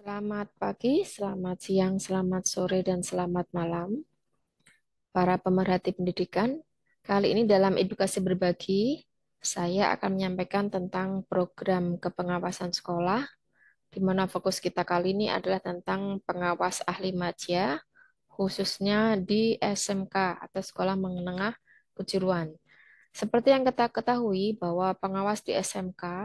Selamat pagi, selamat siang, selamat sore, dan selamat malam. Para pemerhati pendidikan, kali ini dalam edukasi berbagi, saya akan menyampaikan tentang program kepengawasan sekolah, di mana fokus kita kali ini adalah tentang pengawas ahli maja, khususnya di SMK atau Sekolah Menengah Kejuruan. Seperti yang kita ketahui bahwa pengawas di SMK uh,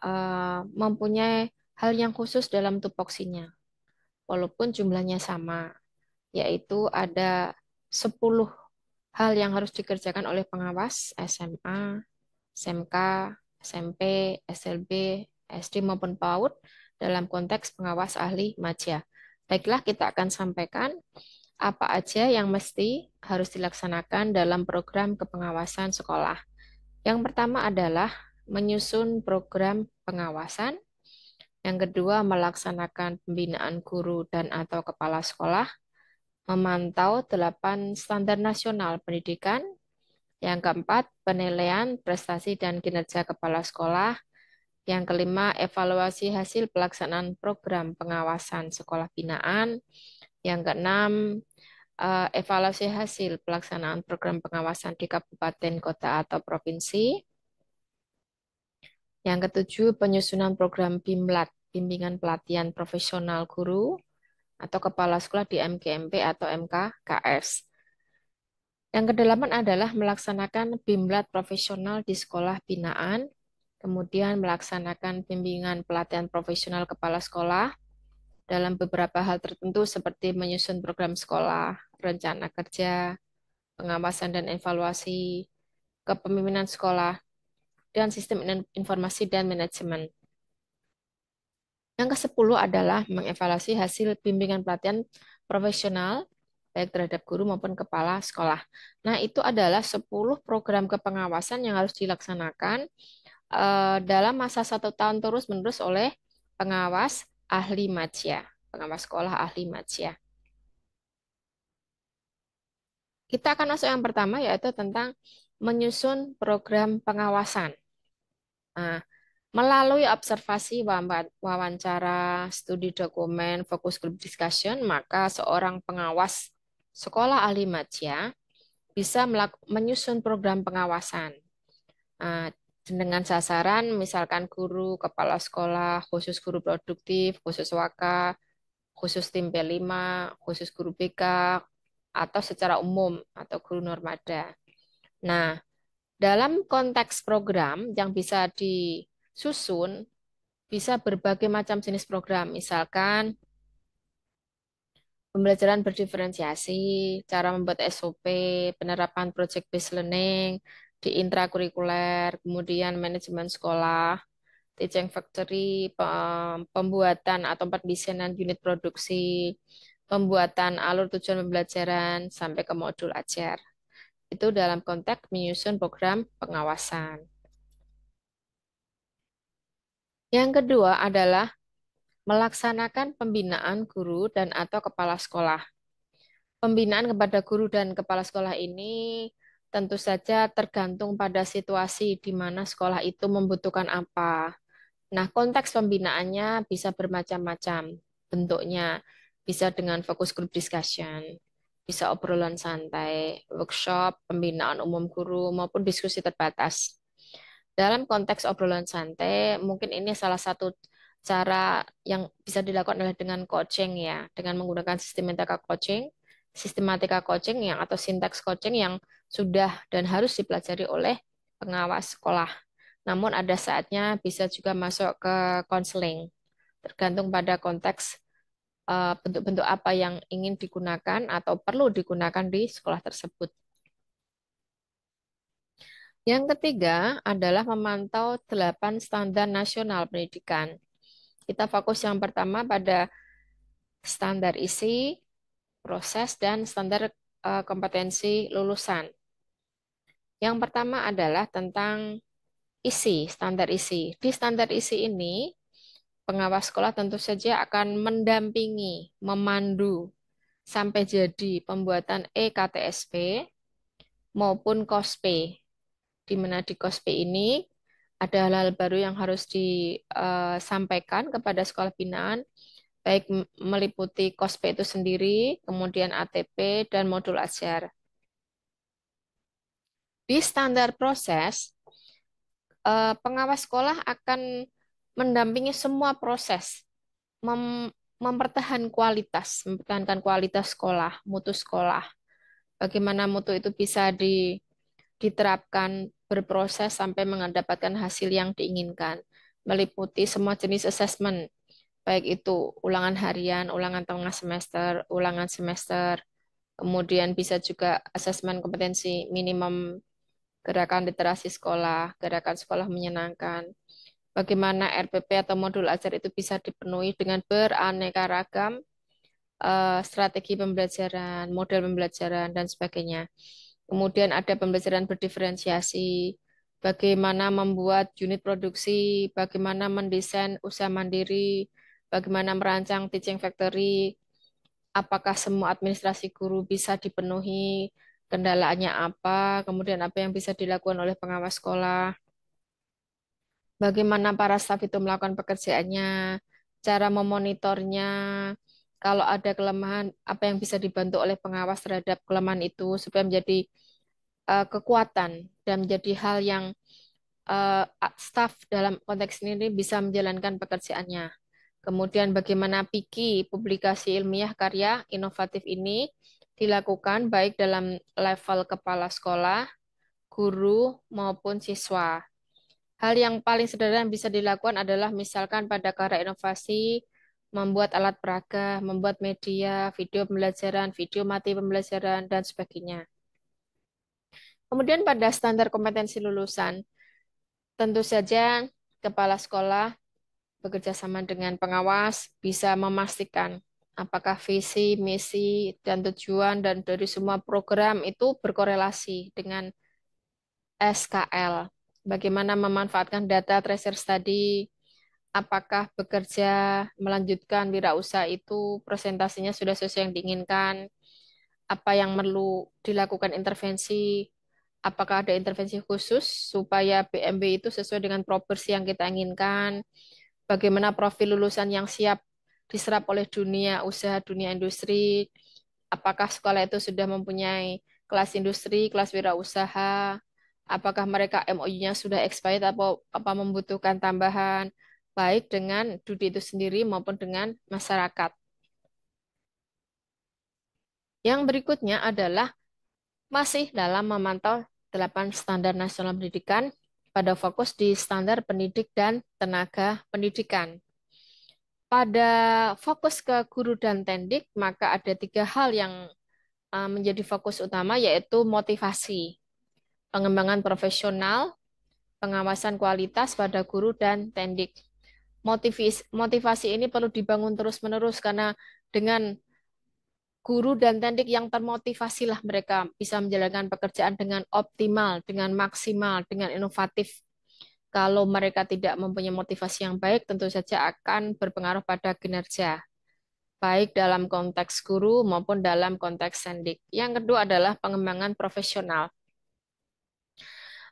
eh, mempunyai hal yang khusus dalam tupoksinya, walaupun jumlahnya sama, yaitu ada 10 hal yang harus dikerjakan oleh pengawas SMA, SMK, SMP, SLB, SD maupun PAUD dalam konteks pengawas ahli maja. Baiklah, kita akan sampaikan apa aja yang mesti harus dilaksanakan dalam program kepengawasan sekolah. Yang pertama adalah menyusun program pengawasan yang kedua, melaksanakan pembinaan guru dan atau kepala sekolah, memantau delapan standar nasional pendidikan. Yang keempat, penilaian prestasi dan kinerja kepala sekolah. Yang kelima, evaluasi hasil pelaksanaan program pengawasan sekolah binaan. Yang keenam, eh, evaluasi hasil pelaksanaan program pengawasan di kabupaten, kota, atau provinsi. Yang ketujuh, penyusunan program BIMLAT bimbingan pelatihan profesional guru atau kepala sekolah di MGMP atau MKKS. Yang kedelapan adalah melaksanakan bimblat profesional di sekolah binaan, kemudian melaksanakan bimbingan pelatihan profesional kepala sekolah dalam beberapa hal tertentu seperti menyusun program sekolah, rencana kerja, pengawasan dan evaluasi, kepemimpinan sekolah, dan sistem informasi dan manajemen. Yang ke-10 adalah mengevaluasi hasil bimbingan pelatihan profesional baik terhadap guru maupun kepala sekolah. Nah, itu adalah 10 program kepengawasan yang harus dilaksanakan eh, dalam masa satu tahun terus-menerus oleh pengawas ahli matia, pengawas sekolah ahli matia. Kita akan masuk yang pertama yaitu tentang menyusun program pengawasan. Nah, Melalui observasi wawancara, studi dokumen, fokus group discussion, maka seorang pengawas sekolah ahli bisa menyusun program pengawasan ah, dengan sasaran misalkan guru, kepala sekolah, khusus guru produktif, khusus waka, khusus tim P5, khusus guru BK, atau secara umum atau guru normada. Nah, dalam konteks program yang bisa di susun bisa berbagai macam jenis program, misalkan pembelajaran berdiferensiasi, cara membuat SOP, penerapan project-based learning di intrakurikuler, kemudian manajemen sekolah, teaching factory, pembuatan atau pendesainan unit produksi, pembuatan alur tujuan pembelajaran, sampai ke modul ajar. Itu dalam konteks menyusun program pengawasan. Yang kedua adalah melaksanakan pembinaan guru dan atau kepala sekolah. Pembinaan kepada guru dan kepala sekolah ini tentu saja tergantung pada situasi di mana sekolah itu membutuhkan apa. Nah, konteks pembinaannya bisa bermacam-macam bentuknya. Bisa dengan fokus group discussion, bisa obrolan santai, workshop, pembinaan umum guru, maupun diskusi terbatas. Dalam konteks obrolan santai, mungkin ini salah satu cara yang bisa dilakukan adalah dengan coaching ya, dengan menggunakan sistematika coaching, sistematika coaching yang atau sintaks coaching yang sudah dan harus dipelajari oleh pengawas sekolah. Namun ada saatnya bisa juga masuk ke konseling, tergantung pada konteks eh, bentuk-bentuk apa yang ingin digunakan atau perlu digunakan di sekolah tersebut. Yang ketiga adalah memantau delapan standar nasional pendidikan. Kita fokus yang pertama pada standar isi, proses, dan standar eh, kompetensi lulusan. Yang pertama adalah tentang isi, standar isi. Di standar isi ini, pengawas sekolah tentu saja akan mendampingi, memandu, sampai jadi pembuatan EKTSP maupun KOSPE di mana di kospe ini ada hal-hal baru yang harus disampaikan eh, kepada sekolah binaan, baik meliputi kospe itu sendiri, kemudian ATP, dan modul ajar. Di standar proses, eh, pengawas sekolah akan mendampingi semua proses, mem mempertahankan kualitas, mempertahankan kualitas sekolah, mutu sekolah. Bagaimana mutu itu bisa di diterapkan berproses sampai mendapatkan hasil yang diinginkan, meliputi semua jenis asesmen, baik itu ulangan harian, ulangan tengah semester, ulangan semester, kemudian bisa juga asesmen kompetensi minimum gerakan literasi sekolah, gerakan sekolah menyenangkan, bagaimana RPP atau modul ajar itu bisa dipenuhi dengan beraneka ragam eh, strategi pembelajaran, model pembelajaran, dan sebagainya. Kemudian ada pembelajaran berdiferensiasi, bagaimana membuat unit produksi, bagaimana mendesain usaha mandiri, bagaimana merancang teaching factory, apakah semua administrasi guru bisa dipenuhi, kendalanya apa, kemudian apa yang bisa dilakukan oleh pengawas sekolah, bagaimana para staf itu melakukan pekerjaannya, cara memonitornya, kalau ada kelemahan apa yang bisa dibantu oleh pengawas terhadap kelemahan itu supaya menjadi uh, kekuatan dan menjadi hal yang uh, staff dalam konteks ini bisa menjalankan pekerjaannya. Kemudian bagaimana PIKI, publikasi ilmiah karya inovatif ini dilakukan baik dalam level kepala sekolah, guru, maupun siswa. Hal yang paling sederhana yang bisa dilakukan adalah misalkan pada karya inovasi membuat alat peraga, membuat media, video pembelajaran, video mati pembelajaran, dan sebagainya. Kemudian pada standar kompetensi lulusan, tentu saja kepala sekolah bekerja sama dengan pengawas bisa memastikan apakah visi, misi, dan tujuan dan dari semua program itu berkorelasi dengan SKL. Bagaimana memanfaatkan data tracer study, apakah bekerja melanjutkan wirausaha itu presentasinya sudah sesuai yang diinginkan, apa yang perlu dilakukan intervensi, apakah ada intervensi khusus supaya PMB itu sesuai dengan proporsi yang kita inginkan, bagaimana profil lulusan yang siap diserap oleh dunia usaha, dunia industri, apakah sekolah itu sudah mempunyai kelas industri, kelas wirausaha, apakah mereka MOU-nya sudah expired atau apa membutuhkan tambahan, baik dengan Dudi itu sendiri maupun dengan masyarakat. Yang berikutnya adalah masih dalam memantau 8 standar nasional pendidikan pada fokus di standar pendidik dan tenaga pendidikan. Pada fokus ke guru dan tendik, maka ada tiga hal yang eh, menjadi fokus utama yaitu motivasi, pengembangan profesional, pengawasan kualitas pada guru dan tendik motivasi motivasi ini perlu dibangun terus-menerus karena dengan guru dan tendik yang termotivasilah mereka bisa menjalankan pekerjaan dengan optimal, dengan maksimal, dengan inovatif. Kalau mereka tidak mempunyai motivasi yang baik, tentu saja akan berpengaruh pada kinerja, baik dalam konteks guru maupun dalam konteks sendik. Yang kedua adalah pengembangan profesional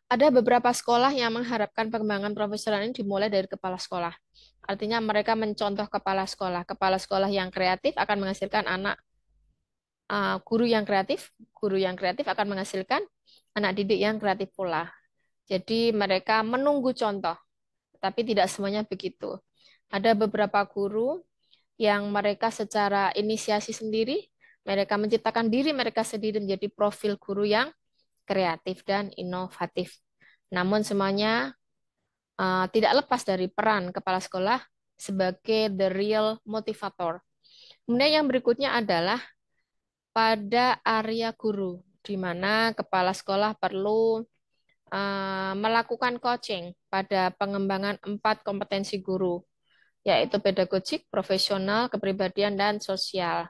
ada beberapa sekolah yang mengharapkan pengembangan profesional ini dimulai dari kepala sekolah. Artinya mereka mencontoh kepala sekolah. Kepala sekolah yang kreatif akan menghasilkan anak uh, guru yang kreatif, guru yang kreatif akan menghasilkan anak didik yang kreatif pula. Jadi mereka menunggu contoh, tapi tidak semuanya begitu. Ada beberapa guru yang mereka secara inisiasi sendiri, mereka menciptakan diri mereka sendiri menjadi profil guru yang kreatif, dan inovatif. Namun semuanya uh, tidak lepas dari peran kepala sekolah sebagai the real motivator. Kemudian yang berikutnya adalah pada area guru, di mana kepala sekolah perlu uh, melakukan coaching pada pengembangan empat kompetensi guru, yaitu pedagogik, profesional, kepribadian, dan sosial.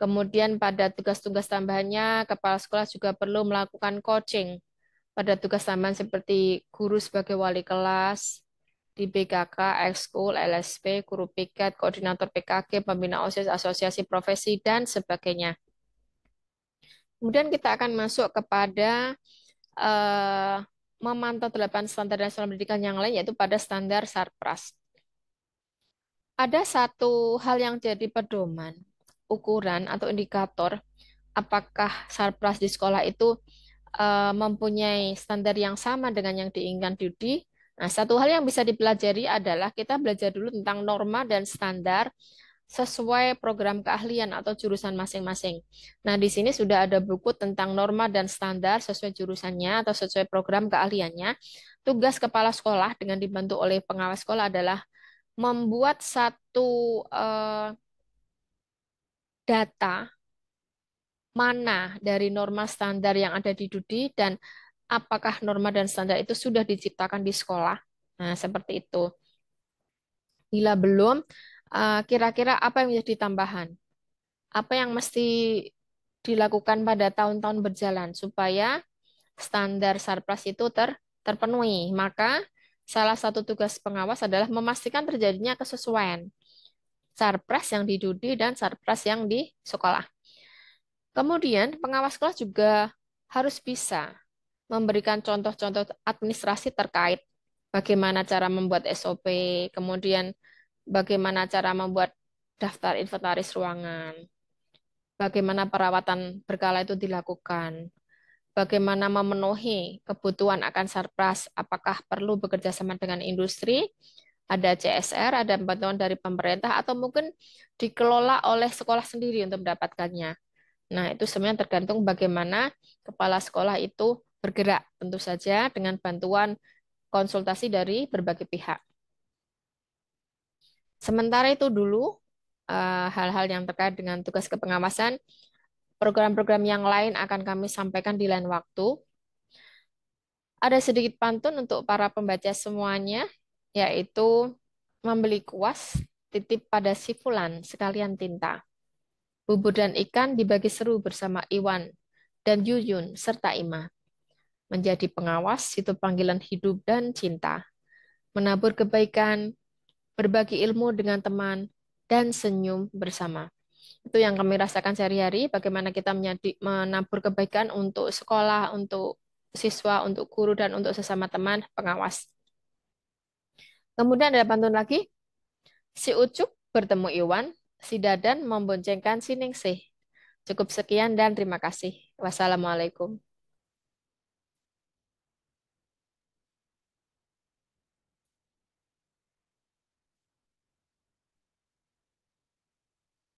Kemudian pada tugas-tugas tambahannya, kepala sekolah juga perlu melakukan coaching pada tugas tambahan seperti guru sebagai wali kelas, di BKK, ekskul, LSP, guru piket, koordinator PKG, pembina OSIS, asosiasi profesi, dan sebagainya. Kemudian kita akan masuk kepada uh, memantau delapan standar nasional pendidikan yang lain, yaitu pada standar SARPRAS. Ada satu hal yang jadi pedoman ukuran atau indikator apakah sarpras di sekolah itu uh, mempunyai standar yang sama dengan yang diinginkan Dudi. Nah, satu hal yang bisa dipelajari adalah kita belajar dulu tentang norma dan standar sesuai program keahlian atau jurusan masing-masing. Nah, di sini sudah ada buku tentang norma dan standar sesuai jurusannya atau sesuai program keahliannya. Tugas kepala sekolah dengan dibantu oleh pengawas sekolah adalah membuat satu uh, data mana dari norma standar yang ada di Dudi dan apakah norma dan standar itu sudah diciptakan di sekolah. Nah, seperti itu. Bila belum, eh, kira-kira apa yang menjadi tambahan? Apa yang mesti dilakukan pada tahun-tahun berjalan supaya standar sarpras itu ter terpenuhi? Maka salah satu tugas pengawas adalah memastikan terjadinya kesesuaian sarpras yang di Dudi dan sarpras yang di sekolah. Kemudian pengawas kelas juga harus bisa memberikan contoh-contoh administrasi terkait bagaimana cara membuat SOP, kemudian bagaimana cara membuat daftar inventaris ruangan, bagaimana perawatan berkala itu dilakukan, bagaimana memenuhi kebutuhan akan sarpras, apakah perlu bekerja sama dengan industri, ada CSR, ada bantuan dari pemerintah, atau mungkin dikelola oleh sekolah sendiri untuk mendapatkannya. Nah, itu sebenarnya tergantung bagaimana kepala sekolah itu bergerak, tentu saja dengan bantuan konsultasi dari berbagai pihak. Sementara itu dulu, eh, hal-hal yang terkait dengan tugas kepengawasan, program-program yang lain akan kami sampaikan di lain waktu. Ada sedikit pantun untuk para pembaca semuanya yaitu membeli kuas titip pada si Fulan sekalian tinta. Bubur dan ikan dibagi seru bersama Iwan dan Yuyun serta Ima. Menjadi pengawas itu panggilan hidup dan cinta. Menabur kebaikan, berbagi ilmu dengan teman, dan senyum bersama. Itu yang kami rasakan sehari-hari, bagaimana kita menabur kebaikan untuk sekolah, untuk siswa, untuk guru, dan untuk sesama teman pengawas. Kemudian ada pantun lagi. Si Ucup bertemu Iwan, si Dadan memboncengkan si Ningsih. Cukup sekian dan terima kasih. Wassalamualaikum.